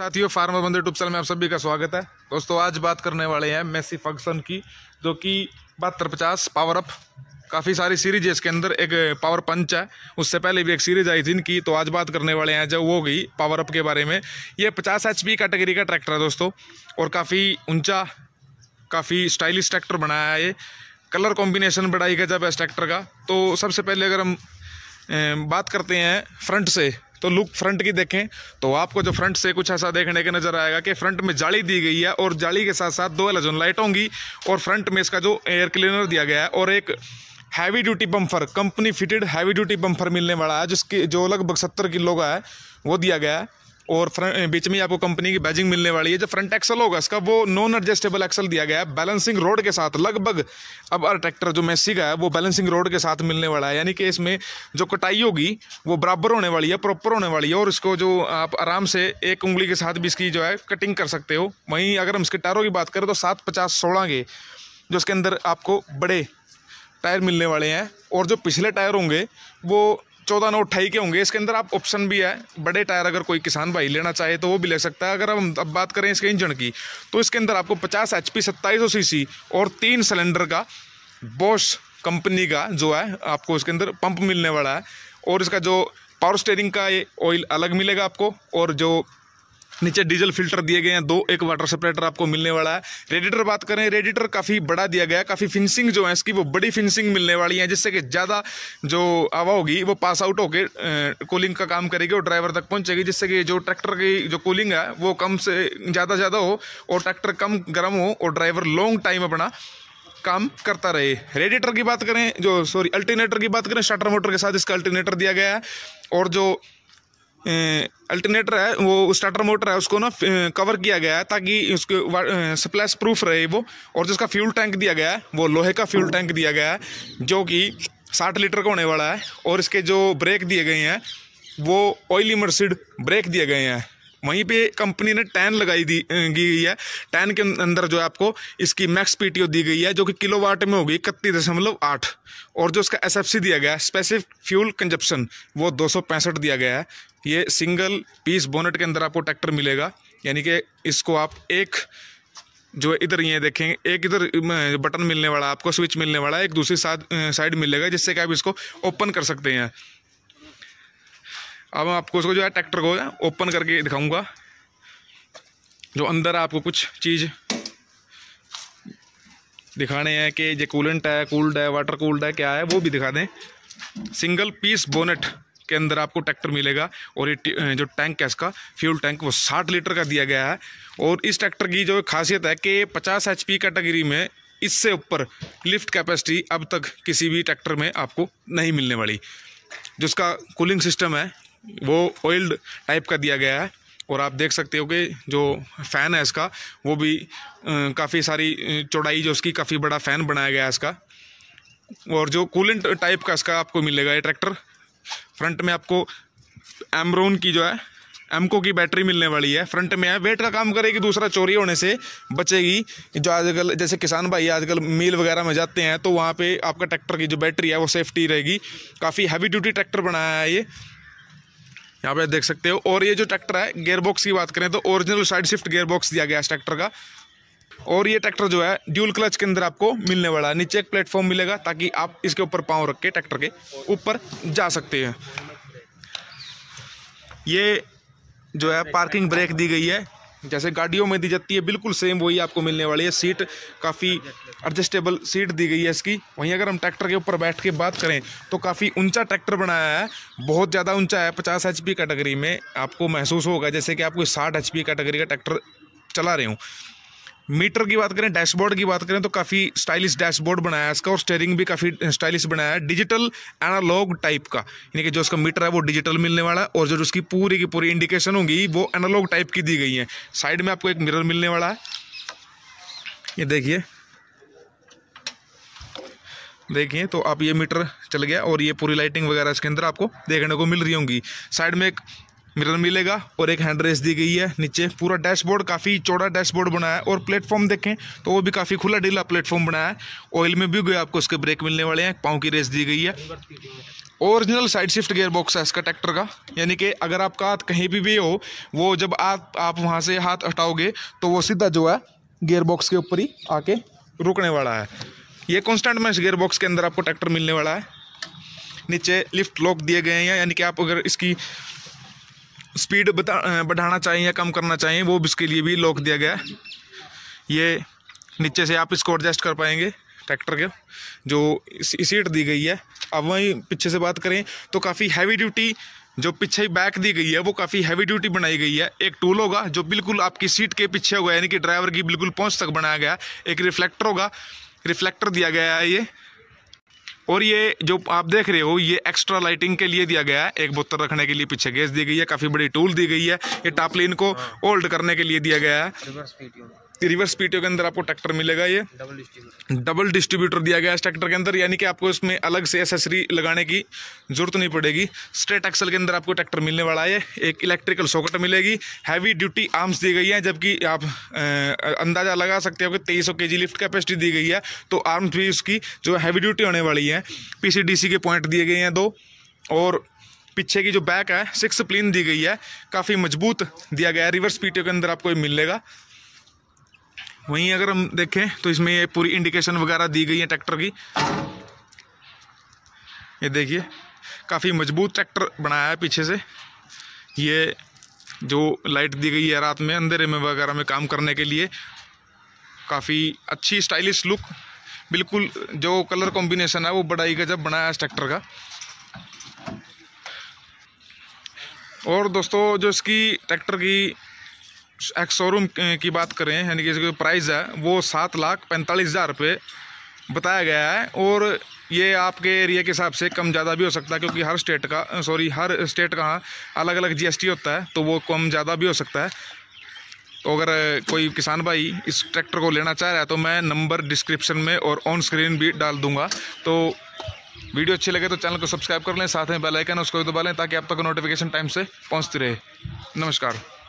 साथियों फार्मर बंदे YouTube channel में आप सभी का स्वागत है दोस्तों आज बात करने वाले हैं मेसी फंक्शन की जो कि बहत्तर पचास पावर अप काफ़ी सारी सीरीज है इसके अंदर एक पावर पंच है उससे पहले भी एक सीरीज आई थी इनकी तो आज बात करने वाले हैं जब वो गई पावर अप के बारे में ये पचास एच कैटेगरी का ट्रैक्टर है दोस्तों और काफ़ी ऊँचा काफ़ी स्टाइलिश ट्रैक्टर बनाया है ये कलर कॉम्बिनेशन बढ़ाई ही गजब है इस ट्रैक्टर का तो सबसे पहले अगर हम बात करते हैं फ्रंट से तो लुक फ्रंट की देखें तो आपको जो फ्रंट से कुछ ऐसा देखने के नज़र आएगा कि फ्रंट में जाली दी गई है और जाली के साथ साथ दो एलजन लाइट होंगी और फ्रंट में इसका जो एयर क्लीनर दिया गया है और एक heavy duty bumper company fitted heavy duty bumper मिलने वाला है जिसकी जो लगभग सत्तर किलो का है वो दिया गया है और बीच में आपको कंपनी की बैजिंग मिलने वाली है जो फ्रंट एक्सल होगा इसका वो नॉन एडजस्टेबल एक्सल दिया गया है बैलेंसिंग रोड के साथ लगभग अब अर ट्रैक्टर जो मैसी का है वो बैलेंसिंग रोड के साथ मिलने वाला है यानी कि इसमें जो कटाई होगी वो बराबर होने वाली है प्रॉपर होने वाली है और इसको जो आप आराम से एक उंगली के साथ भी इसकी जो है कटिंग कर सकते हो वहीं अगर हम इसके टायरों की बात करें तो सात पचास सोलह के जो इसके अंदर आपको बड़े टायर मिलने वाले हैं और जो पिछले टायर होंगे वो चौदह नौ अट्ठाई के होंगे इसके अंदर आप ऑप्शन भी है बड़े टायर अगर कोई किसान भाई लेना चाहे तो वो भी ले सकता है अगर हम अब बात करें इसके इंजन की तो इसके अंदर आपको पचास एच पी सत्ताईस सी और तीन सिलेंडर का बॉस कंपनी का जो है आपको इसके अंदर पंप मिलने वाला है और इसका जो पावर स्टेयरिंग का ये ऑयल अलग मिलेगा आपको और जो नीचे डीजल फिल्टर दिए गए हैं दो एक वाटर सेपरेटर आपको मिलने वाला है रेडिटर बात करें रेडिटर काफ़ी बड़ा दिया गया काफ़ी फिनिशिंग जो है इसकी वो बड़ी फिनिशिंग मिलने वाली है जिससे कि ज़्यादा जो हवा होगी वो पास आउट होकर कूलिंग का काम करेगी और ड्राइवर तक पहुँचेगी जिससे कि जो ट्रैक्टर की जो कूलिंग है वो कम से ज़्यादा ज़्यादा हो और ट्रैक्टर कम गर्म हो और ड्राइवर लॉन्ग टाइम अपना काम करता रहे रेडिएटर की बात करें जो सॉरी अल्टरनेटर की बात करें शटर मोटर के साथ इसका अल्टरनेटर दिया गया है और जो अल्टरनेटर है वो स्टार्टर मोटर है उसको ना कवर किया गया है ताकि उसके स्प्लैश प्रूफ रहे वो और जिसका फ्यूल टैंक दिया गया है वो लोहे का फ्यूल टैंक दिया गया है जो कि साठ लीटर का होने वाला है और इसके जो ब्रेक दिए गए हैं वो ऑयली मर्सिड ब्रेक दिए गए हैं वहीं पे कंपनी ने टैन लगाई दी गई है टैन के अंदर जो है आपको इसकी मैक्स पीटीओ दी गई है जो कि किलो वाट में होगी इकतीस दशमलव आठ और जो उसका एसएफसी दिया गया है स्पेसिफिक फ्यूल कंजप्शन वो दो सौ पैंसठ दिया गया है ये सिंगल पीस बोनेट के अंदर आपको ट्रैक्टर मिलेगा यानी कि इसको आप एक जो इधर ये देखेंगे एक इधर बटन मिलने वाला आपको स्विच मिलने वाला एक दूसरी साइड मिलेगा जिससे कि आप इसको ओपन कर सकते हैं अब मैं आपको उसको जो है ट्रैक्टर को ओपन करके दिखाऊंगा जो अंदर आपको कुछ चीज़ दिखाने हैं कि ये कूलेंट है कूल्ड है वाटर कूल्ड है क्या है वो भी दिखा दें सिंगल पीस बोनेट के अंदर आपको ट्रैक्टर मिलेगा और ये जो टैंक है इसका फ्यूल टैंक वो 60 लीटर का दिया गया है और इस ट्रैक्टर की जो खासियत है कि 50 एच पी कैटेगरी में इससे ऊपर लिफ्ट कैपेसिटी अब तक किसी भी ट्रैक्टर में आपको नहीं मिलने वाली जिसका कूलिंग सिस्टम है वो ऑयल्ड टाइप का दिया गया है और आप देख सकते हो कि जो फ़ैन है इसका वो भी काफ़ी सारी चौड़ाई जो उसकी काफ़ी बड़ा फ़ैन बनाया गया है इसका और जो कूलेंट टाइप का इसका आपको मिलेगा ये ट्रैक्टर फ्रंट में आपको एमरोन की जो है एमको की बैटरी मिलने वाली है फ्रंट में है वेट का काम करेगी दूसरा चोरी होने से बचेगी जो आजकल जैसे किसान भाई आजकल मील वगैरह में जाते हैं तो वहाँ पे आपका ट्रैक्टर की जो बैटरी है वो सेफ्टी रहेगी काफ़ी हैवी ड्यूटी ट्रैक्टर बनाया है ये यहाँ पे देख सकते हो और ये जो ट्रैक्टर है गेयरबॉक्स की बात करें तो ओरिजिनल साइड शिफ्ट गेयरबॉक्स दिया गया इस ट्रैक्टर का और ये ट्रैक्टर जो है ड्यूल क्लच के अंदर आपको मिलने वाला है नीचे एक प्लेटफॉर्म मिलेगा ताकि आप इसके ऊपर पाँव रख के ट्रैक्टर के ऊपर जा सकते हैं ये जो है पार्किंग ब्रेक दी गई है जैसे गाड़ियों में दी जाती है बिल्कुल सेम वही आपको मिलने वाली है सीट काफ़ी एडजस्टेबल सीट दी गई है इसकी वहीं अगर हम ट्रैक्टर के ऊपर बैठ के बात करें तो काफ़ी ऊंचा ट्रैक्टर बनाया है बहुत ज़्यादा ऊंचा है पचास एच कैटेगरी में आपको महसूस होगा जैसे कि आपको साठ एच कैटेगरी का ट्रैक्टर चला रहे हूँ मीटर की बात करें डैशबोर्ड की बात करें तो काफ़ी स्टाइलिश डैशबोर्ड बनाया है इसका और स्टेयरिंग भी काफ़ी स्टाइलिश बनाया है डिजिटल एनालॉग टाइप का यानी कि जो उसका मीटर है वो डिजिटल मिलने वाला है और जो उसकी पूरी की पूरी इंडिकेशन होगी वो एनालॉग टाइप की दी गई है साइड में आपको एक मिरर मिलने वाला है ये देखिए देखिए तो आप ये मीटर चल गया और ये पूरी लाइटिंग वगैरह इसके अंदर आपको देखने को मिल रही होंगी साइड में एक मिरर मिलेगा और एक हैंड रेस दी गई है नीचे पूरा डैशबोर्ड काफ़ी चौड़ा डैशबोर्ड बनाया है और प्लेटफॉर्म देखें तो वो भी काफ़ी खुला ढीला प्लेटफॉर्म बनाया है ऑयल में भी गए आपको उसके ब्रेक मिलने वाले हैं पाँव की रेस दी गई है original side shift gear box है इसका ट्रैक्टर का यानी कि अगर आपका हाथ कहीं भी भी हो वो जब आप आप वहाँ से हाथ हटाओगे तो वो सीधा जो है गेयर बॉक्स के ऊपर ही आके रुकने वाला है ये कॉन्स्टेंट मैं इस गेयर बॉक्स के अंदर आपको ट्रैक्टर मिलने वाला है नीचे लिफ्ट लॉक दिए गए हैं यानी कि आप अगर इसकी स्पीड बढ़ाना चाहिए या कम करना चाहिए वो इसके लिए भी लॉक दिया गया है ये नीचे से आप इसको एडजस्ट कर पाएंगे ट्रैक्टर के जो सीट दी गई है अब वहीं पीछे से बात करें तो काफ़ी हैवी ड्यूटी जो पीछे बैक दी गई है वो काफ़ी हैवी ड्यूटी बनाई गई है एक टूल होगा जो बिल्कुल आपकी सीट के पीछे होगा यानी कि ड्राइवर की बिल्कुल पहुंच तक बनाया गया एक रिफ्लेक्टर होगा रिफ्लेक्टर दिया गया है ये और ये जो आप देख रहे हो ये एक्स्ट्रा लाइटिंग के लिए दिया गया है एक बोतल रखने के लिए पीछे गैस दी गई है काफ़ी बड़ी टूल दी गई है ये टापलिन को होल्ड हाँ। करने के लिए दिया गया है रिवर्स पीटीओ के अंदर आपको ट्रैक्टर मिलेगा ये डबल डिस्ट्रीब्यूटर दिया गया है इस ट्रैक्टर के अंदर यानी कि आपको इसमें अलग से एसेसरी लगाने की जरूरत नहीं पड़ेगी स्ट्रेट एक्सल के अंदर आपको ट्रैक्टर मिलने वाला है एक इलेक्ट्रिकल सॉकेट मिलेगी हैवी ड्यूटी आर्म्स दी गई हैं जबकि आप अंदाज़ा लगा सकते हो कि तेईस सौ लिफ्ट कैपेसिटी दी गई है तो आर्म्स भी उसकी जो हैवी ड्यूटी होने वाली है पी के पॉइंट दिए गए हैं दो और पीछे की जो बैक है सिक्स प्लेन दी गई है काफ़ी मजबूत दिया गया है रिवर्स पीटीओ के अंदर आपको ये मिलेगा वहीं अगर हम देखें तो इसमें ये पूरी इंडिकेशन वगैरह दी गई है ट्रैक्टर की ये देखिए काफ़ी मजबूत ट्रैक्टर बनाया है पीछे से ये जो लाइट दी गई है रात में अंधेरे में वगैरह में काम करने के लिए काफ़ी अच्छी स्टाइलिश लुक बिल्कुल जो कलर कॉम्बिनेशन है वो बड़ा ही जब बनाया है इस ट्रैक्टर का और दोस्तों जो इसकी ट्रैक्टर की एक्स शोरूम eh, की बात करें यानी कि जो प्राइस है वो सात लाख पैंतालीस हज़ार रुपये बताया गया है और ये आपके एरिया के हिसाब से कम ज़्यादा भी हो सकता है क्योंकि हर स्टेट का सॉरी eh, हर स्टेट का अलग अलग जीएसटी होता है तो वो कम ज़्यादा भी हो सकता है तो अगर eh, कोई किसान भाई इस ट्रैक्टर को लेना चाह रहा है तो मैं नंबर डिस्क्रिप्शन में और ऑन स्क्रीन भी डाल दूंगा तो वीडियो अच्छी लगे तो चैनल को सब्सक्राइब कर लें साथ में बेल आइकन उसको दबा लें ताकि आप तक नोटिफिकेशन टाइम से पहुंचती रहे नमस्कार